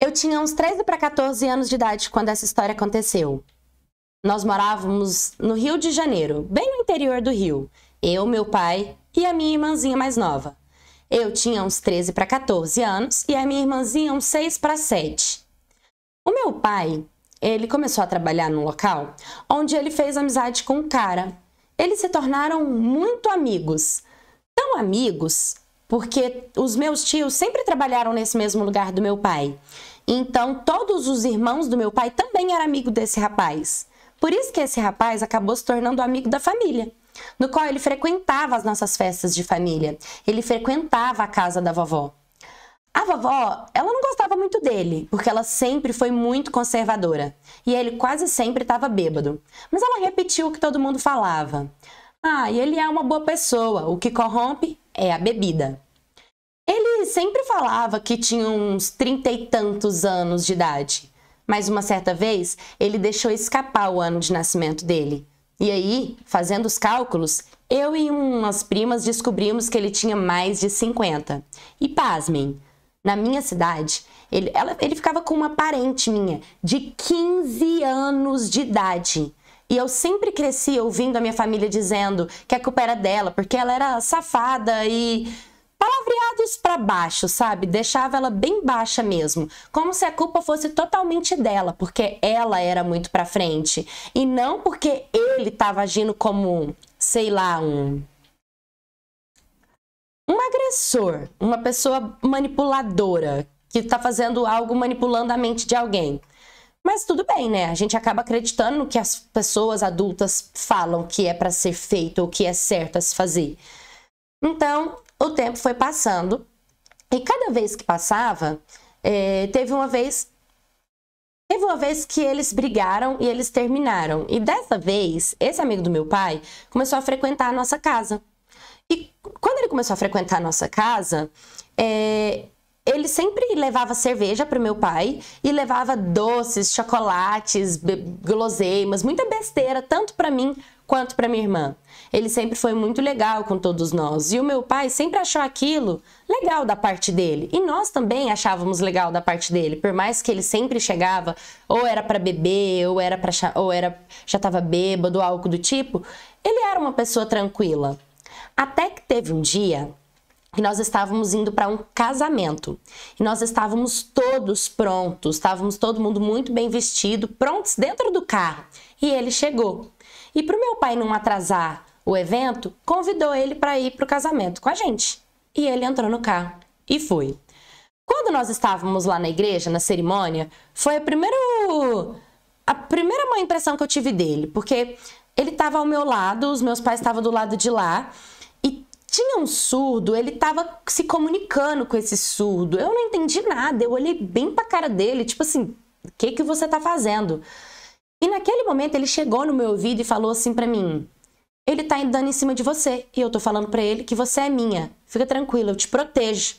Eu tinha uns 13 para 14 anos de idade quando essa história aconteceu. Nós morávamos no Rio de Janeiro, bem no interior do Rio. Eu, meu pai e a minha irmãzinha mais nova. Eu tinha uns 13 para 14 anos e a minha irmãzinha uns 6 para 7. O meu pai, ele começou a trabalhar num local onde ele fez amizade com um cara. Eles se tornaram muito amigos. Tão amigos porque os meus tios sempre trabalharam nesse mesmo lugar do meu pai. Então, todos os irmãos do meu pai também eram amigos desse rapaz. Por isso que esse rapaz acabou se tornando amigo da família, no qual ele frequentava as nossas festas de família. Ele frequentava a casa da vovó. A vovó, ela não gostava muito dele, porque ela sempre foi muito conservadora. E ele quase sempre estava bêbado. Mas ela repetiu o que todo mundo falava. Ah, e ele é uma boa pessoa, o que corrompe é a bebida. Ele sempre falava que tinha uns trinta e tantos anos de idade, mas uma certa vez ele deixou escapar o ano de nascimento dele. E aí, fazendo os cálculos, eu e umas primas descobrimos que ele tinha mais de 50. E pasmem, na minha cidade, ele, ela, ele ficava com uma parente minha de 15 anos de idade. E eu sempre cresci ouvindo a minha família dizendo que a culpa era dela, porque ela era safada e palavreados para baixo, sabe? Deixava ela bem baixa mesmo, como se a culpa fosse totalmente dela, porque ela era muito para frente e não porque ele estava agindo como, sei lá, um um agressor, uma pessoa manipuladora que está fazendo algo manipulando a mente de alguém. Mas tudo bem, né? A gente acaba acreditando no que as pessoas adultas falam que é para ser feito ou que é certo a se fazer. Então, o tempo foi passando e cada vez que passava, é, teve uma vez Teve uma vez que eles brigaram e eles terminaram. E dessa vez, esse amigo do meu pai começou a frequentar a nossa casa. E quando ele começou a frequentar a nossa casa, é, ele sempre levava cerveja para o meu pai e levava doces, chocolates, guloseimas, muita besteira, tanto para mim quanto para minha irmã ele sempre foi muito legal com todos nós. E o meu pai sempre achou aquilo legal da parte dele. E nós também achávamos legal da parte dele, por mais que ele sempre chegava, ou era para beber, ou era para ou era já tava bêbado, algo do tipo. Ele era uma pessoa tranquila. Até que teve um dia que nós estávamos indo para um casamento. E nós estávamos todos prontos, estávamos todo mundo muito bem vestido, prontos dentro do carro. E ele chegou. E para o meu pai não atrasar o evento, convidou ele para ir para o casamento com a gente. E ele entrou no carro e foi. Quando nós estávamos lá na igreja, na cerimônia, foi a primeira, a primeira má impressão que eu tive dele, porque ele estava ao meu lado, os meus pais estavam do lado de lá, e tinha um surdo, ele estava se comunicando com esse surdo. Eu não entendi nada, eu olhei bem para a cara dele, tipo assim, o que, que você está fazendo? E naquele momento ele chegou no meu ouvido e falou assim para mim: ele tá dando em cima de você e eu tô falando para ele que você é minha. Fica tranquila, eu te protejo.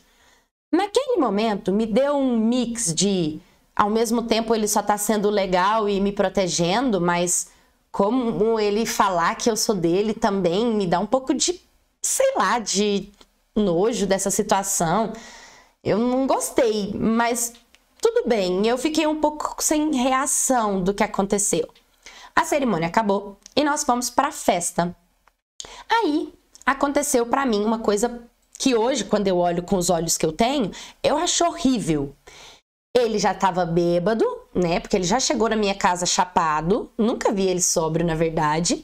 Naquele momento, me deu um mix de ao mesmo tempo ele só tá sendo legal e me protegendo, mas como ele falar que eu sou dele também me dá um pouco de, sei lá, de nojo dessa situação. Eu não gostei, mas tudo bem, eu fiquei um pouco sem reação do que aconteceu. A cerimônia acabou e nós fomos para a festa. Aí aconteceu para mim uma coisa que hoje, quando eu olho com os olhos que eu tenho, eu acho horrível. Ele já estava bêbado, né? Porque ele já chegou na minha casa chapado, nunca vi ele sóbrio, na verdade.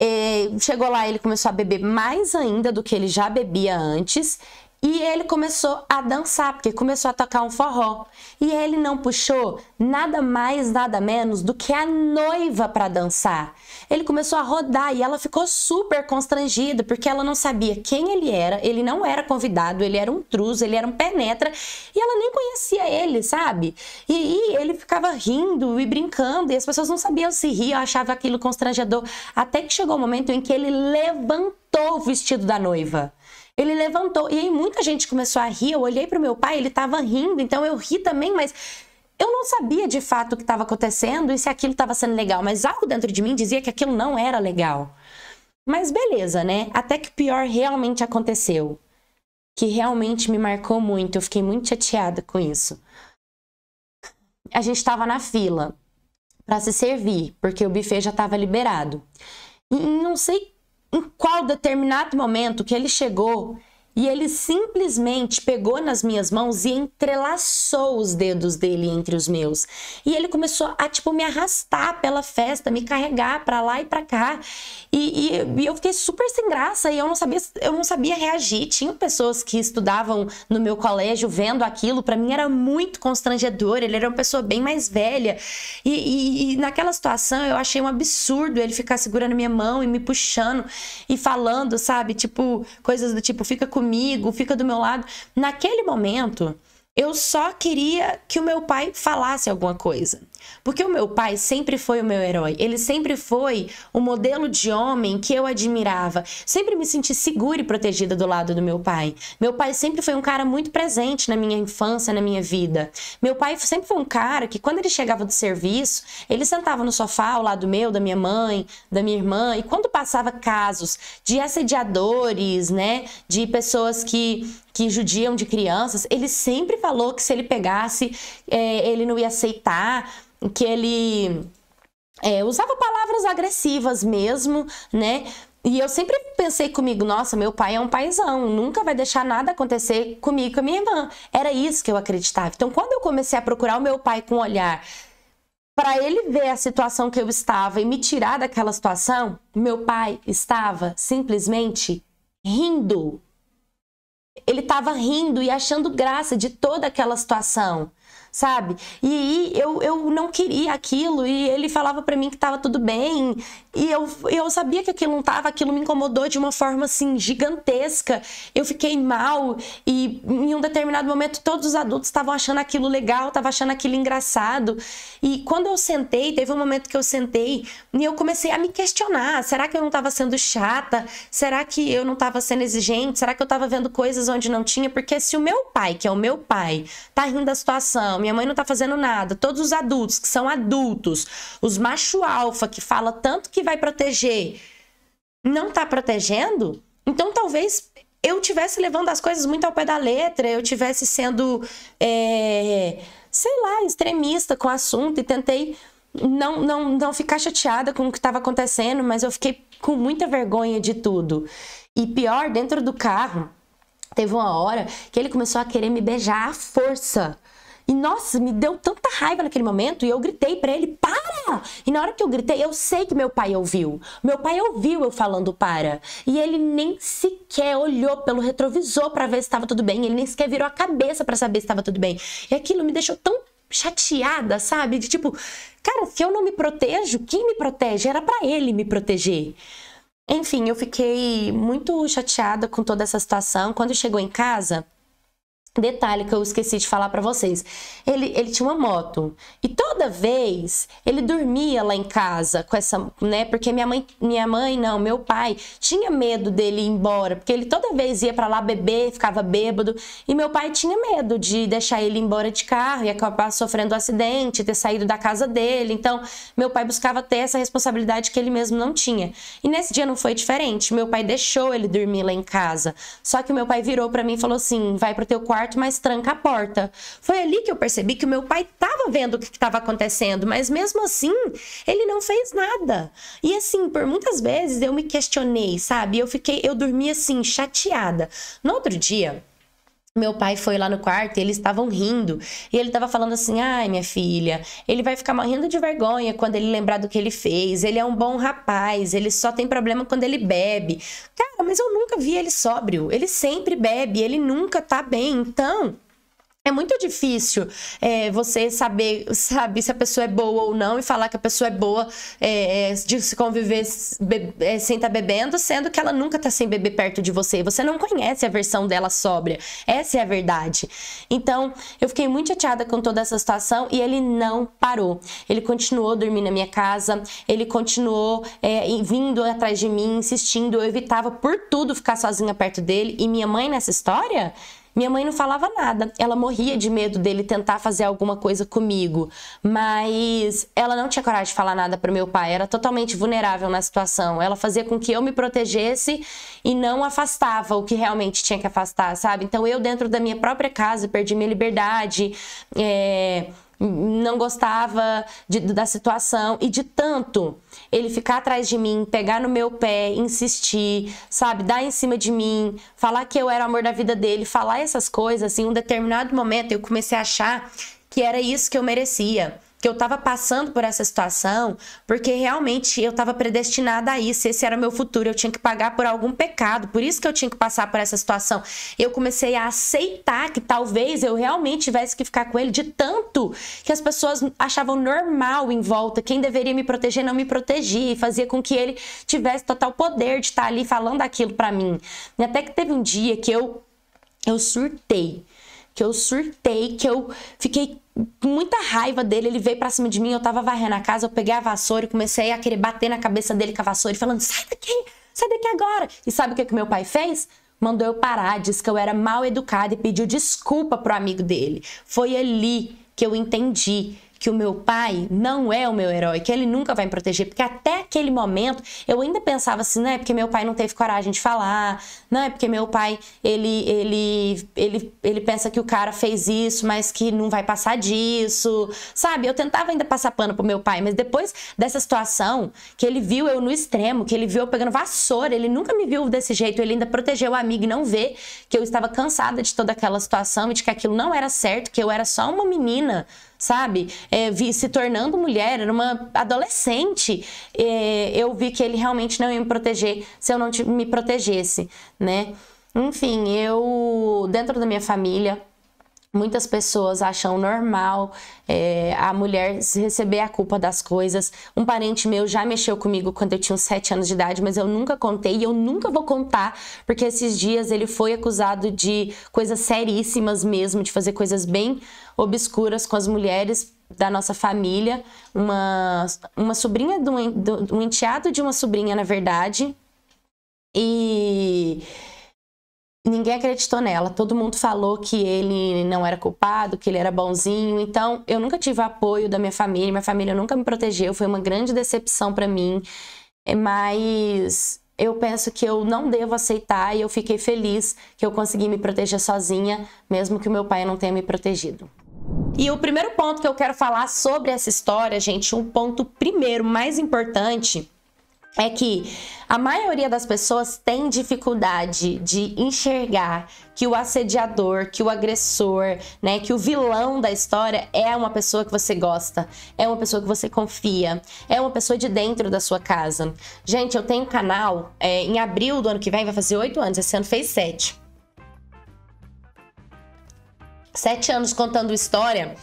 E é, chegou lá, ele começou a beber mais ainda do que ele já bebia antes. E ele começou a dançar, porque começou a tocar um forró. E ele não puxou nada mais, nada menos do que a noiva para dançar. Ele começou a rodar e ela ficou super constrangida, porque ela não sabia quem ele era, ele não era convidado, ele era um truz, ele era um penetra, e ela nem conhecia ele, sabe? E, e ele ficava rindo e brincando, e as pessoas não sabiam se rir, achava aquilo constrangedor, até que chegou o um momento em que ele levantou o vestido da noiva. Ele levantou. E aí muita gente começou a rir. Eu olhei o meu pai, ele estava rindo, então eu ri também, mas eu não sabia de fato o que estava acontecendo e se aquilo estava sendo legal, mas algo dentro de mim dizia que aquilo não era legal. Mas beleza, né? Até que o pior realmente aconteceu. Que realmente me marcou muito. Eu fiquei muito chateada com isso. A gente estava na fila para se servir, porque o buffet já estava liberado. E não sei em qual determinado momento que ele chegou e ele simplesmente pegou nas minhas mãos e entrelaçou os dedos dele entre os meus. E ele começou a, tipo, me arrastar pela festa, me carregar para lá e para cá. E, e, e, eu fiquei super sem graça e eu não sabia, eu não sabia reagir. Tinha pessoas que estudavam no meu colégio vendo aquilo. Para mim era muito constrangedor. Ele era uma pessoa bem mais velha. E, e, e naquela situação eu achei um absurdo ele ficar segurando minha mão e me puxando e falando, sabe? Tipo, coisas do tipo, fica comigo comigo, fica do meu lado. Naquele momento, eu só queria que o meu pai falasse alguma coisa. Porque o meu pai sempre foi o meu herói, ele sempre foi o modelo de homem que eu admirava. Sempre me senti segura e protegida do lado do meu pai. Meu pai sempre foi um cara muito presente na minha infância, na minha vida. Meu pai sempre foi um cara que, quando ele chegava do serviço, ele sentava no sofá ao lado meu, da minha mãe, da minha irmã, e quando passava casos de assediadores, né, de pessoas que que judiam de crianças, ele sempre falou que se ele pegasse, é, ele não ia aceitar, que ele é, usava palavras agressivas mesmo, né? E eu sempre pensei comigo, nossa, meu pai é um paizão, nunca vai deixar nada acontecer comigo e com a minha irmã. Era isso que eu acreditava. Então, quando eu comecei a procurar o meu pai com um olhar para ele ver a situação que eu estava e me tirar daquela situação, meu pai estava simplesmente rindo ele estava rindo e achando graça de toda aquela situação sabe? E, eu, eu não queria aquilo e ele falava para mim que tava tudo bem e eu, eu sabia que aquilo não tava, aquilo me incomodou de uma forma assim gigantesca. Eu fiquei mal e em um determinado momento todos os adultos estavam achando aquilo legal, estavam achando aquilo engraçado. E quando eu sentei, teve um momento que eu sentei e eu comecei a me questionar: será que eu não tava sendo chata? Será que eu não tava sendo exigente? Será que eu tava vendo coisas onde não tinha? Porque se o meu pai, que é o meu pai, tá rindo da situação, não, minha mãe não tá fazendo nada. Todos os adultos que são adultos, os macho alfa que fala tanto que vai proteger, não tá protegendo? Então talvez eu tivesse levando as coisas muito ao pé da letra, eu tivesse sendo, é, sei lá, extremista com o assunto e tentei não, não, não ficar chateada com o que estava acontecendo, mas eu fiquei com muita vergonha de tudo. E pior, dentro do carro, teve uma hora que ele começou a querer me beijar à força. E nossa, me deu tanta raiva naquele momento e eu gritei para ele: "Para!". E na hora que eu gritei, eu sei que meu pai ouviu. Meu pai ouviu eu falando para. E ele nem sequer olhou pelo retrovisor para ver se estava tudo bem, ele nem sequer virou a cabeça para saber se estava tudo bem. E aquilo me deixou tão chateada, sabe? De tipo, cara, se eu não me protejo, quem me protege? Era para ele me proteger. Enfim, eu fiquei muito chateada com toda essa situação. Quando chegou em casa, Detalhe que eu esqueci de falar para vocês. Ele, ele tinha uma moto. E toda vez ele dormia lá em casa com essa, né? Porque minha mãe, minha mãe não, meu pai tinha medo dele ir embora, porque ele toda vez ia para lá beber, ficava bêbado, e meu pai tinha medo de deixar ele embora de carro e acabar sofrendo um acidente, ter saído da casa dele. Então, meu pai buscava ter essa responsabilidade que ele mesmo não tinha. E nesse dia não foi diferente. Meu pai deixou ele dormir lá em casa. Só que meu pai virou para mim e falou assim: "Vai pro teu quarto parte, mas tranca a porta. Foi ali que eu percebi que o meu pai estava vendo o que estava acontecendo, mas mesmo assim, ele não fez nada. E assim, por muitas vezes eu me questionei, sabe? Eu fiquei, eu dormi assim, chateada. No outro dia, meu pai foi lá no quarto e eles estavam rindo. E ele estava falando assim: ai, minha filha, ele vai ficar morrendo de vergonha quando ele lembrar do que ele fez. Ele é um bom rapaz, ele só tem problema quando ele bebe. Cara, mas eu nunca vi ele sóbrio. Ele sempre bebe, ele nunca tá bem. Então, é muito difícil é, você saber, sabe, se a pessoa é boa ou não e falar que a pessoa é boa é, é de se conviver be é, sem estar tá bebendo, sendo que ela nunca está sem beber perto de você. Você não conhece a versão dela sóbria. Essa é a verdade. Então, eu fiquei muito chateada com toda essa situação e ele não parou. Ele continuou dormindo na minha casa, ele continuou é, vindo atrás de mim, insistindo. Eu evitava por tudo ficar sozinha perto dele. E minha mãe nessa história, minha mãe não falava nada, ela morria de medo dele tentar fazer alguma coisa comigo, mas ela não tinha coragem de falar nada para meu pai, era totalmente vulnerável na situação. Ela fazia com que eu me protegesse e não afastava o que realmente tinha que afastar, sabe? Então eu, dentro da minha própria casa, perdi minha liberdade. É não gostava de, da situação e de tanto ele ficar atrás de mim, pegar no meu pé, insistir, sabe, dar em cima de mim, falar que eu era o amor da vida dele, falar essas coisas, assim, em um determinado momento eu comecei a achar que era isso que eu merecia que eu estava passando por essa situação, porque realmente eu estava predestinada a isso, esse era o meu futuro, eu tinha que pagar por algum pecado, por isso que eu tinha que passar por essa situação. Eu comecei a aceitar que talvez eu realmente tivesse que ficar com ele de tanto que as pessoas achavam normal em volta, quem deveria me proteger não me protegia, e fazia com que ele tivesse total poder de estar tá ali falando aquilo para mim. E até que teve um dia que eu eu surtei, que eu surtei, que eu fiquei muita raiva dele, ele veio pra cima de mim, eu tava varrendo a casa, eu peguei a vassoura e comecei a querer bater na cabeça dele com a vassoura e falando, sai daqui, sai daqui agora. E sabe o que que meu pai fez? Mandou eu parar, disse que eu era mal educada e pediu desculpa pro amigo dele. Foi ali que eu entendi que o meu pai não é o meu herói, que ele nunca vai me proteger, porque até aquele momento eu ainda pensava assim, não é porque meu pai não teve coragem de falar, não é porque meu pai ele ele ele ele pensa que o cara fez isso, mas que não vai passar disso, sabe? Eu tentava ainda passar pano pro meu pai, mas depois dessa situação que ele viu eu no extremo, que ele viu eu pegando vassoura, ele nunca me viu desse jeito, ele ainda protegeu o amigo e não vê que eu estava cansada de toda aquela situação e de que aquilo não era certo, que eu era só uma menina sabe? É, vi, se tornando mulher, era uma adolescente, é, eu vi que ele realmente não ia me proteger se eu não me protegesse, né? Enfim, eu, dentro da minha família, Muitas pessoas acham normal é, a mulher receber a culpa das coisas. Um parente meu já mexeu comigo quando eu tinha uns 7 anos de idade, mas eu nunca contei e eu nunca vou contar, porque esses dias ele foi acusado de coisas seríssimas mesmo, de fazer coisas bem obscuras com as mulheres da nossa família. Uma, uma sobrinha, do, do, um enteado de uma sobrinha, na verdade. E ninguém acreditou nela. Todo mundo falou que ele não era culpado, que ele era bonzinho. Então, eu nunca tive apoio da minha família, minha família nunca me protegeu, foi uma grande decepção para mim. É, mas eu penso que eu não devo aceitar e eu fiquei feliz que eu consegui me proteger sozinha, mesmo que o meu pai não tenha me protegido. E o primeiro ponto que eu quero falar sobre essa história, gente, um ponto primeiro mais importante, é que a maioria das pessoas tem dificuldade de enxergar que o assediador, que o agressor, né, que o vilão da história é uma pessoa que você gosta, é uma pessoa que você confia, é uma pessoa de dentro da sua casa. Gente, eu tenho um canal, é, em abril do ano que vem vai fazer oito anos, esse ano fez sete. Sete anos contando história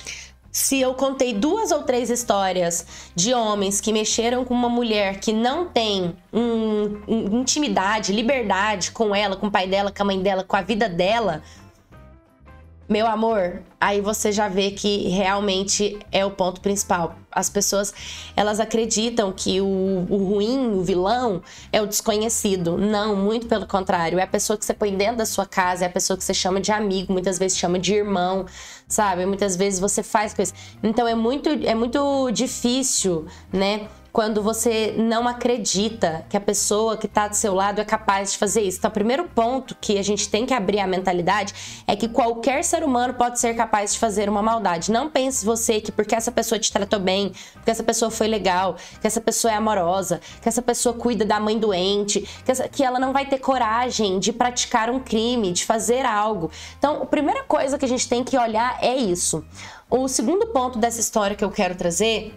se eu contei duas ou três histórias de homens que mexeram com uma mulher que não tem um, um, intimidade, liberdade com ela, com o pai dela, com a mãe dela, com a vida dela, meu amor, aí você já vê que realmente é o ponto principal. As pessoas, elas acreditam que o, o, ruim, o vilão, é o desconhecido. Não, muito pelo contrário. É a pessoa que você põe dentro da sua casa, é a pessoa que você chama de amigo, muitas vezes chama de irmão, sabe? Muitas vezes você faz coisas. Então é muito, é muito difícil, né? quando você não acredita que a pessoa que está do seu lado é capaz de fazer isso. Então, o primeiro ponto que a gente tem que abrir a mentalidade é que qualquer ser humano pode ser capaz de fazer uma maldade. Não pense você que porque essa pessoa te tratou bem, porque essa pessoa foi legal, que essa pessoa é amorosa, que essa pessoa cuida da mãe doente, que, essa, que ela não vai ter coragem de praticar um crime, de fazer algo. Então, a primeira coisa que a gente tem que olhar é isso. O segundo ponto dessa história que eu quero trazer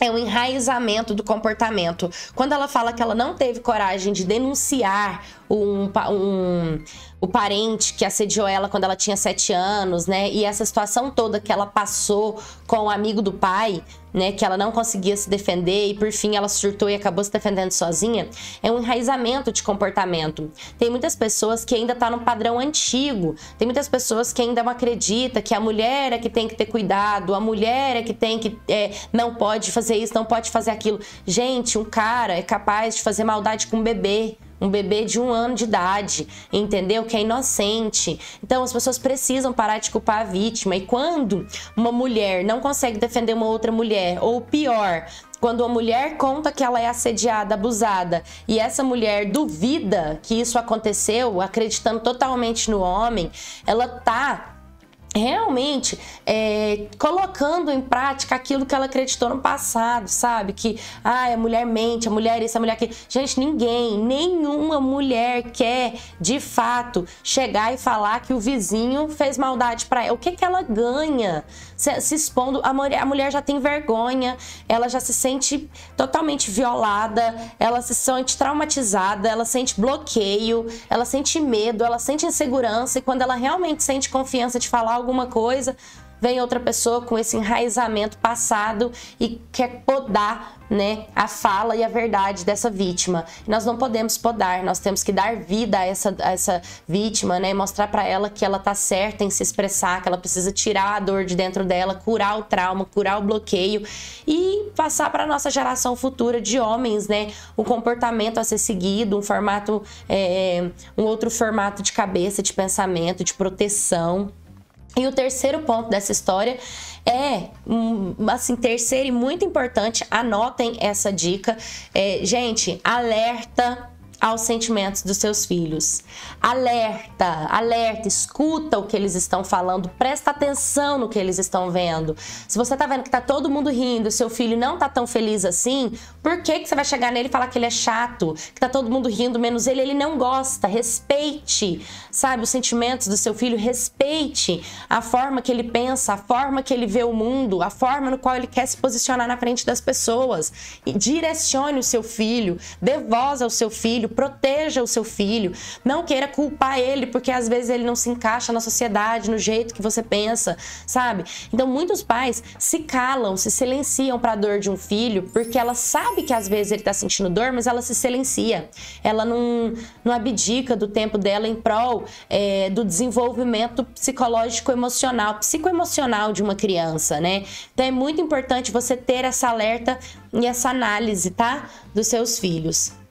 é o enraizamento do comportamento. Quando ela fala que ela não teve coragem de denunciar um, um, o parente que assediou ela quando ela tinha sete anos, né? E essa situação toda que ela passou com o um amigo do pai, né, que ela não conseguia se defender e por fim ela surtou e acabou se defendendo sozinha, é um enraizamento de comportamento. Tem muitas pessoas que ainda tá no padrão antigo, tem muitas pessoas que ainda não acredita que a mulher é que tem que ter cuidado, a mulher é que tem que é, não pode fazer isso, não pode fazer aquilo. Gente, um cara é capaz de fazer maldade com um bebê um bebê de um ano de idade, entendeu? Que é inocente. Então as pessoas precisam parar de culpar a vítima. E quando uma mulher não consegue defender uma outra mulher, ou pior, quando a mulher conta que ela é assediada, abusada, e essa mulher duvida que isso aconteceu, acreditando totalmente no homem, ela tá realmente é, colocando em prática aquilo que ela acreditou no passado, sabe? Que ah, a mulher mente, a mulher isso, a mulher aquilo. Gente, ninguém, nenhuma mulher quer de fato chegar e falar que o vizinho fez maldade para ela. O que, que ela ganha se, se expondo? A mulher, a mulher já tem vergonha, ela já se sente totalmente violada, ela se sente traumatizada, ela sente bloqueio, ela sente medo, ela sente insegurança e quando ela realmente sente confiança de falar alguma coisa, vem outra pessoa com esse enraizamento passado e quer podar, né, a fala e a verdade dessa vítima. Nós não podemos podar, nós temos que dar vida a essa, a essa vítima, né, mostrar para ela que ela tá certa em se expressar, que ela precisa tirar a dor de dentro dela, curar o trauma, curar o bloqueio e passar para nossa geração futura de homens, né, o comportamento a ser seguido, um formato, é, é, um outro formato de cabeça, de pensamento, de proteção. E o terceiro ponto dessa história é, hum, assim, terceiro e muito importante, anotem essa dica. É, gente, alerta aos sentimentos dos seus filhos. Alerta, alerta, escuta o que eles estão falando, presta atenção no que eles estão vendo. Se você tá vendo que tá todo mundo rindo, seu filho não tá tão feliz assim, por que que você vai chegar nele e falar que ele é chato, que tá todo mundo rindo menos ele, ele não gosta. Respeite, sabe, os sentimentos do seu filho, respeite a forma que ele pensa, a forma que ele vê o mundo, a forma no qual ele quer se posicionar na frente das pessoas. E direcione o seu filho, dê voz ao seu filho, proteja o seu filho, não queira culpar ele, porque às vezes ele não se encaixa na sociedade, no jeito que você pensa, sabe? Então, muitos pais se calam, se silenciam para a dor de um filho, porque ela sabe que às vezes ele está sentindo dor, mas ela se silencia. Ela não, não abdica do tempo dela em prol é, do desenvolvimento psicológico, emocional, psicoemocional de uma criança, né? Então, é muito importante você ter essa alerta e essa análise, tá? Dos seus filhos.